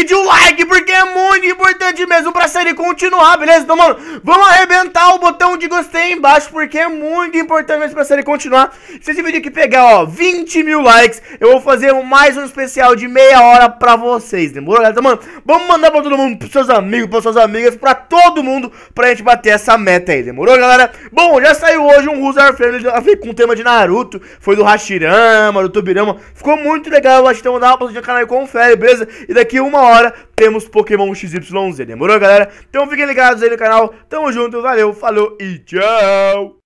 pedir o like, porque é muito importante mesmo pra série continuar, beleza? Então, mano, vamos arrebentar o botão de gostei aí embaixo, porque é muito importante mesmo pra série continuar. Se esse vídeo aqui pegar, ó, 20 mil likes, eu vou fazer mais um especial de meia hora pra vocês, demorou, galera? Então, mano, vamos mandar pra todo mundo, pros seus amigos, pras suas amigas, pra todo mundo, pra gente bater essa meta aí, demorou, galera? Bom, já saiu hoje um Rusar Friendly com o tema de Naruto, foi do Hashirama, do Tubirama, ficou muito legal, acho que então dá uma passada no canal e confere, beleza? E daqui uma hora hora temos Pokémon XYZ. Demorou, galera? Então fiquem ligados aí no canal. Tamo junto, valeu, falou e tchau!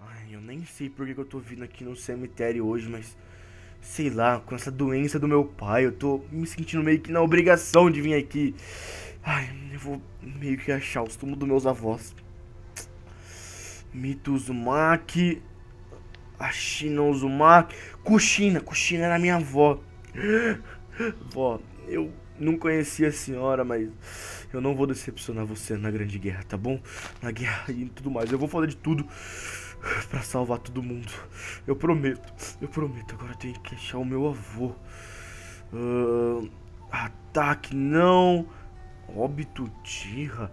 Ai, eu nem sei por que eu tô vindo aqui no cemitério hoje, mas... Sei lá, com essa doença do meu pai, eu tô me sentindo meio que na obrigação de vir aqui. Ai, eu vou meio que achar os túmulos dos meus avós. Mituzumaki, Ashina Uzumaki, Kushina, Kushina era minha avó. Vó, eu não conhecia a senhora, mas eu não vou decepcionar você na grande guerra, tá bom? Na guerra e tudo mais. Eu vou fazer de tudo para salvar todo mundo. Eu prometo, eu prometo. Agora eu tenho que achar o meu avô. Uh, ataque, não. Óbito Tira.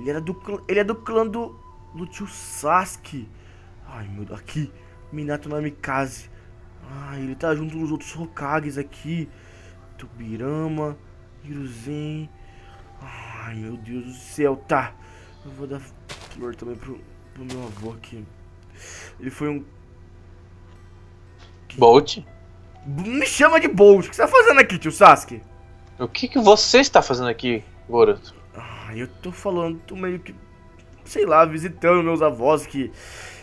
Ele era do clã, ele é do clã do, do tio Sasuke. Ai, meu, aqui Minato Namikaze. Ai, ah, ele tá junto dos outros Hokages aqui. Tubirama, Iruzem. Ai, meu Deus do céu, tá. Eu vou dar flor também pro, pro meu avô aqui. Ele foi um... Bolt? Me chama de Bolt. O que você tá fazendo aqui, tio Sasuke? O que, que você está fazendo aqui, Boruto? Ai, eu tô falando, tô meio que... Sei lá, visitando meus avós que...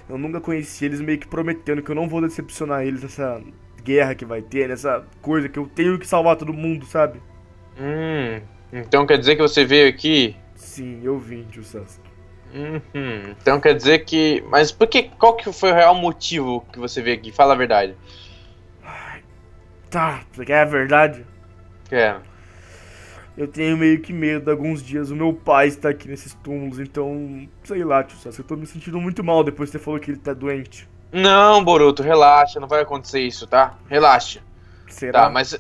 Eu nunca conheci eles, meio que prometendo que eu não vou decepcionar eles nessa, guerra que vai ter, nessa né? coisa que eu tenho que salvar todo mundo, sabe? Hum, então quer dizer que você veio aqui? Sim, eu vim, tio Sasuke. Uhum, então quer dizer que... Mas por que... Qual que foi o real motivo que você veio aqui? Fala a verdade. Tá, você quer a verdade? Quero. É. Eu tenho meio que medo alguns dias. O meu pai está aqui nesses túmulos, então. Sei lá, tio Sasuke. Eu tô me sentindo muito mal depois que você falou que ele tá doente. Não, Boruto, relaxa, não vai acontecer isso, tá? Relaxa. Será? Tá, mas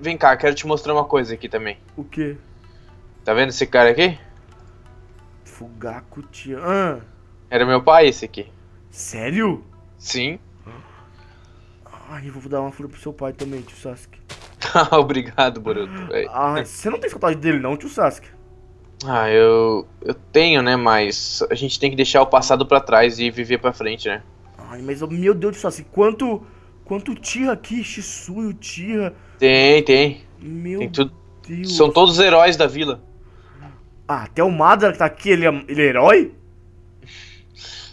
vem cá, quero te mostrar uma coisa aqui também. O quê? Tá vendo esse cara aqui? Fugaku Tian. Ah. Era meu pai esse aqui. Sério? Sim. Ai, eu vou dar uma flor pro seu pai também, tio Sasuke. Tá, obrigado, Boruto. Ah, você não tem saudade dele não, tio Sasuke? Ah, eu eu tenho, né, mas a gente tem que deixar o passado para trás e viver para frente, né? Ai, mas oh, meu Deus do céu, assim, quanto, quanto tira aqui, Shisui, tira. Tem, tem. Meu tem tudo. Deus. São todos os heróis da vila. Ah, até o Madara que tá aqui, ele é, ele é herói?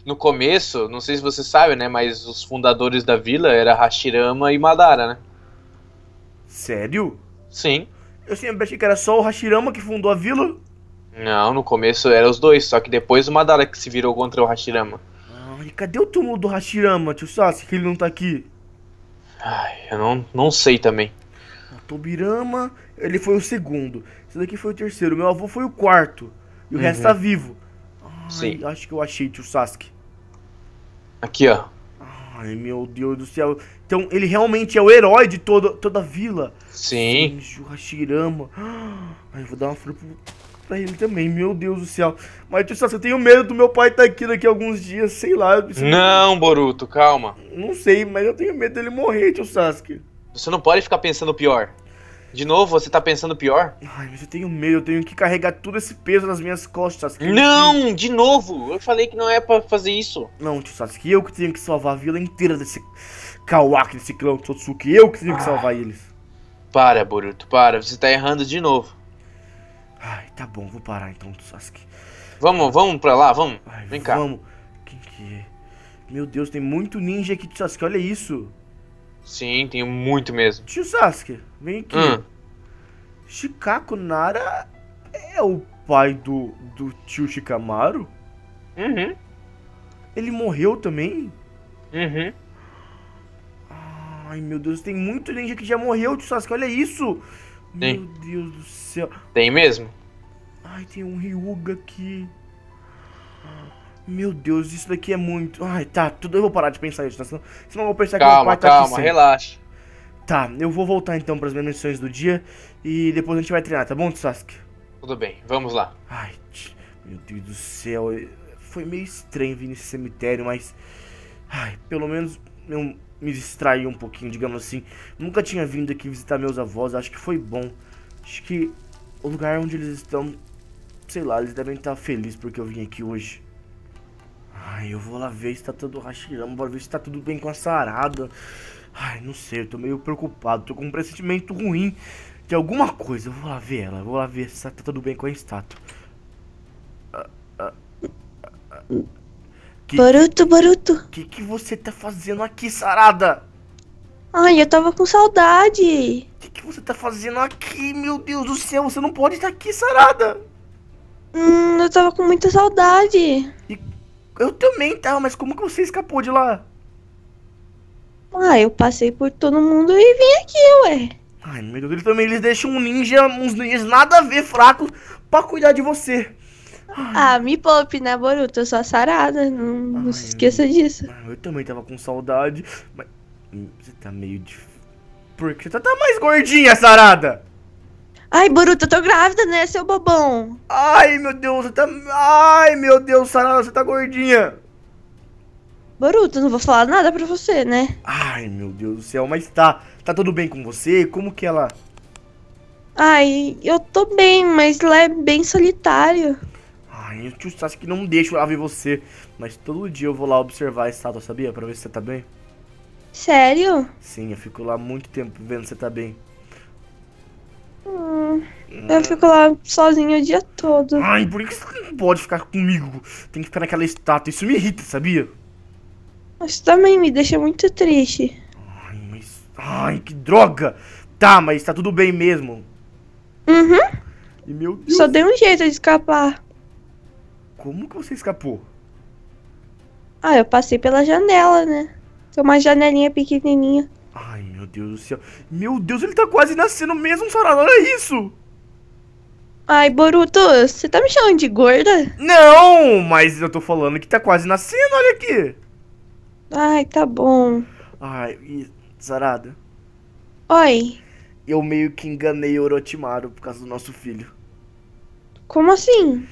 No começo, não sei se você sabe, né? Mas os fundadores da vila era Hashirama e Madara, né? Sério? Sim. Eu sempre achei que era só o Hashirama que fundou a vila. Não, no começo eram os dois, só que depois o Madara que se virou contra o Hashirama cadê o túmulo do Hashirama, tio Sasuke, que ele não tá aqui? Ai, eu não, não sei também. O Tobirama, ele foi o segundo. Esse daqui foi o terceiro. Meu avô foi o quarto. E o uhum. resto tá uhum. vivo. Ai, Sim. acho que eu achei, tio Sasuke. Aqui, ó. Ai, meu Deus do céu. Então, ele realmente é o herói de todo, toda a vila. Sim. O Hashirama. Ai, eu vou dar uma flor pro pra ele também. Meu Deus do céu. Mas, tio Sasuke eu tenho medo do meu pai estar tá aqui daqui a alguns dias, sei lá. Não, Boruto, calma. Não sei, mas eu tenho medo dele morrer, tio Sasuke. Você não pode ficar pensando pior. De novo, você tá pensando pior? Ai, mas eu tenho medo, eu tenho que carregar todo esse peso nas minhas costas. Sasuke. Não, de novo! Eu falei que não é para fazer isso. Não, tio Sasuke, eu que tenho que salvar a vila inteira desse Kawaki, desse clã Tsotsuki. Eu que tenho que ah. salvar eles. Para, Boruto, para. Você tá errando de novo. Ai, tá bom, vou parar então Sasuke. Vamos, vamos pra lá, vamos. Ai, Vem cá. Vamos. Quem que é? Meu Deus, tem muito ninja aqui do Sasuke, olha isso. Sim, tem muito mesmo. Tio Sasuke, vem aqui. Hum. Shikako Nara é o pai do, do tio Shikamaru? Uhum. Ele morreu também? Uhum. Ai, meu Deus, tem muito ninja que já morreu, tio Sasuke, olha isso. Tem. Meu Deus do céu. Tem mesmo? Ai, tem um Ryuga aqui. Meu Deus, isso daqui é muito. Ai, tá, tudo. Eu vou parar de pensar isso, né? senão, senão eu vou pensar calma, que o pai tá calma, aqui. Calma, relaxa. Tá, eu vou voltar então para as minhas missões do dia e depois a gente vai treinar, tá bom, Sasuke? Tudo bem, vamos lá. Ai, meu Deus do céu. É, foi meio estranho vir nesse cemitério, mas. Ai, pelo menos eu me distrair um pouquinho, digamos assim. Nunca tinha vindo aqui visitar meus avós, acho que foi bom. Acho que o lugar onde eles estão, sei lá, eles devem estar felizes porque eu vim aqui hoje. Ai, eu vou lá ver se tá tudo rachirama, bora ver se tá tudo bem com a sarada. Ai, não sei, eu tô meio preocupado, tô com um pressentimento ruim de alguma coisa. Eu vou lá ver ela, vou lá ver se tá tudo bem com a estátua. Ah, ah, ah, ah que, Baruto. O que, que você tá fazendo aqui, sarada? Ai, eu tava com saudade. O que, que você tá fazendo aqui, meu Deus do céu? Você não pode estar aqui, sarada. Hum, eu tava com muita saudade. E eu também tava, mas como que você escapou de lá? Ah, eu passei por todo mundo e vim aqui, ué. Ai, meu Deus, eles também eles deixam um ninja, uns ninjas nada a ver fracos pra cuidar de você. Ah, me poupe, né, Boruto? Eu sou a sarada, não, não se esqueça disso. Eu também tava com saudade, mas... Hum, você tá meio de... Por que você tá mais gordinha, sarada? Ai, Boruto, eu tô grávida, né, seu bobão? Ai, meu Deus, você tá... Ai, meu Deus, sarada, você tá gordinha. Boruto, não vou falar nada pra você, né? Ai, meu Deus do céu, mas tá... Tá tudo bem com você? Como que ela... Ai, eu tô bem, mas lá é bem solitário. Ai, o tio Sasuke não deixa eu lá ver você. Mas todo dia eu vou lá observar a estátua, sabia? Pra ver se você tá bem. Sério? Sim, eu fico lá muito tempo vendo se você tá bem. Hum, hum. Eu fico lá sozinha o dia todo. Ai, por que você não pode ficar comigo? Tem que ficar naquela estátua. Isso me irrita, sabia? Isso também me deixa muito triste. Ai, mas... Ai, que droga! Tá, mas tá tudo bem mesmo. Uhum. E meu Deus. Só dei um jeito de escapar. Como que você escapou? Ah, eu passei pela janela, né? Tem uma janelinha pequenininha. Ai, meu Deus do céu. Meu Deus, ele tá quase nascendo mesmo, Sarada. Olha isso! Ai, Boruto, você tá me chamando de gorda? Não, mas eu tô falando que tá quase nascendo, olha aqui. Ai, tá bom. Ai, Sarada. Oi. Eu meio que enganei o Orochimaru por causa do nosso filho. Como assim?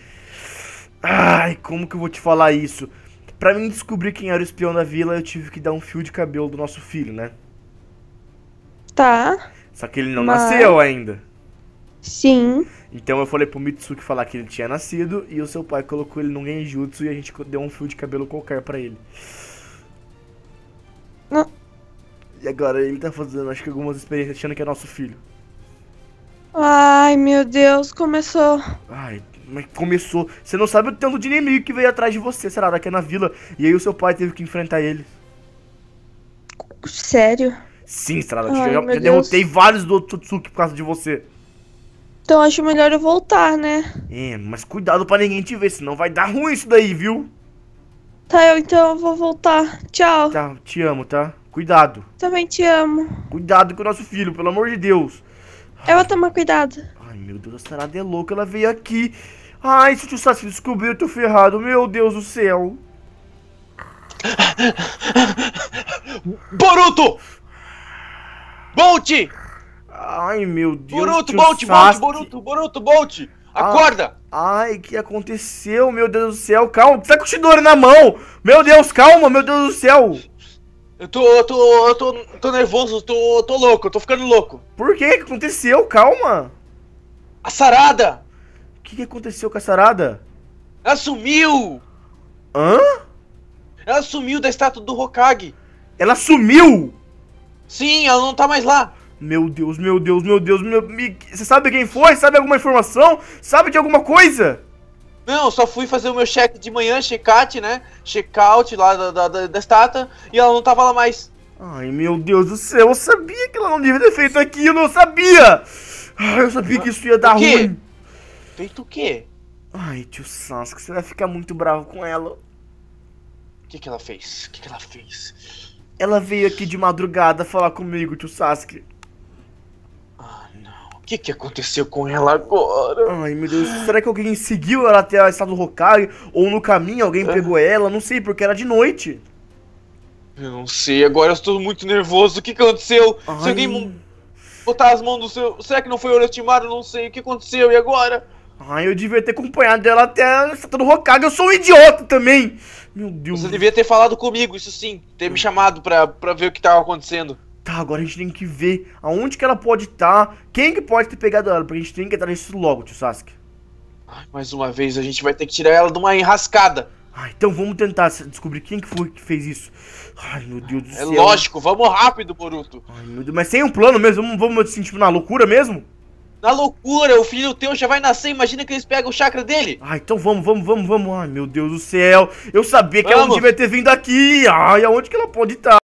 Ai, como que eu vou te falar isso? Pra mim descobrir quem era o espião da vila, eu tive que dar um fio de cabelo do nosso filho, né? Tá. Só que ele não mas... nasceu ainda. Sim. Então eu falei pro Mitsuki falar que ele tinha nascido e o seu pai colocou ele num genjutsu e a gente deu um fio de cabelo qualquer para ele. Não. E agora ele tá fazendo, acho que algumas experiências achando que é nosso filho. Ai, meu Deus, começou. Ai, mas começou. Você não sabe o tanto de inimigo que veio atrás de você, Será? lá, daqui é na vila. E aí o seu pai teve que enfrentar ele. Sério? Sim, Estrada. Ai, já, já derrotei vários do Otsutsuki por causa de você. Então acho melhor eu voltar, né? É, mas cuidado pra ninguém te ver, senão vai dar ruim isso daí, viu? Tá, eu então vou voltar. Tchau. Tá, te amo, tá? Cuidado. Também te amo. Cuidado com o nosso filho, pelo amor de Deus. Eu vou tomar cuidado. Ai, meu Deus, a Sarada é louca, ela veio aqui. Ai, se o Sasuke descobrir, eu tô ferrado. Meu Deus do céu. Boruto! Bolt! Ai, meu Deus. Boruto, Bolt, Bolt, Boruto, Boruto, Bolt. Acorda! Ah, ai, que aconteceu? Meu Deus do céu, calma. Tá com o Shidori na mão. Meu Deus, calma, meu Deus do céu. Eu tô, eu tô, eu tô, tô nervoso, tô, tô louco, eu tô ficando louco. Por que? O que aconteceu? Calma. A sarada! O que, que aconteceu com a Sarada? Ela sumiu! Hã? Ela sumiu da estátua do Hokage. Ela sumiu? Sim, ela não tá mais lá. Meu Deus, meu Deus, meu Deus, meu. Você sabe quem foi? Sabe alguma informação? Sabe de alguma coisa? Não, só fui fazer o meu check de manhã, check-out, né? Check-out lá da, da, da, da estátua e ela não tava lá mais. Ai, meu Deus do céu, eu sabia que ela não devia ter feito aquilo, eu sabia! Ai, ah, eu sabia que isso ia dar ruim feito o quê? Ai, tio Sasuke, você vai ficar muito bravo com ela. O que, que ela fez? O que, que ela fez? Ela veio aqui de madrugada falar comigo, tio Sasuke. Ah, não. O que, que aconteceu com ela agora? Ai, meu Deus. Será que alguém seguiu ela até a estado do Hokage? Ou no caminho alguém é. pegou ela? Não sei, porque era de noite. Eu não sei, agora eu estou muito nervoso. O que, que aconteceu? Ai. Se alguém botar as mãos no seu. Será que não foi o Orochimaru? Não sei. O que aconteceu? E agora? Ai, eu devia ter acompanhado ela até a do Eu sou um idiota também. Meu Deus. Você devia ter falado comigo, isso sim. Ter me chamado pra, pra ver o que tava acontecendo. Tá, agora a gente tem que ver aonde que ela pode estar. Tá, quem que pode ter pegado ela. Porque a gente tem que entrar nisso logo, tio Sasuke. Ai, mais uma vez, a gente vai ter que tirar ela de uma enrascada. Ah, então vamos tentar descobrir quem que foi que fez isso. Ai, meu Deus do é céu. É lógico, vamos rápido, Boruto. Ai, meu Deus, mas sem um plano mesmo, vamos, vamos assim, tipo, na loucura mesmo? Na loucura, o filho teu já vai nascer, imagina que eles pegam o chakra dele. Ah, então vamos, vamos, vamos, vamos. Ai, meu Deus do céu. Eu sabia que vamos. ela não devia ter vindo aqui. Ai, aonde que ela pode estar? Tá?